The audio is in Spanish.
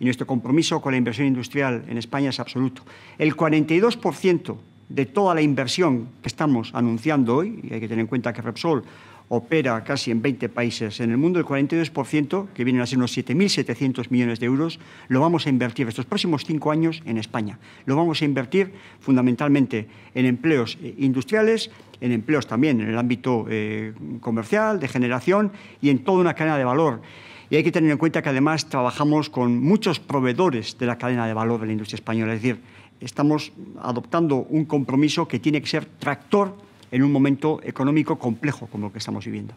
y nuestro compromiso con la inversión industrial en España es absoluto. El 42% de toda la inversión que estamos anunciando hoy, y hay que tener en cuenta que Repsol opera casi en 20 países en el mundo, el 42%, que vienen a ser unos 7.700 millones de euros, lo vamos a invertir estos próximos cinco años en España. Lo vamos a invertir fundamentalmente en empleos eh, industriales, en empleos también en el ámbito eh, comercial, de generación y en toda una cadena de valor y hay que tener en cuenta que además trabajamos con muchos proveedores de la cadena de valor de la industria española. Es decir, estamos adoptando un compromiso que tiene que ser tractor en un momento económico complejo como el que estamos viviendo.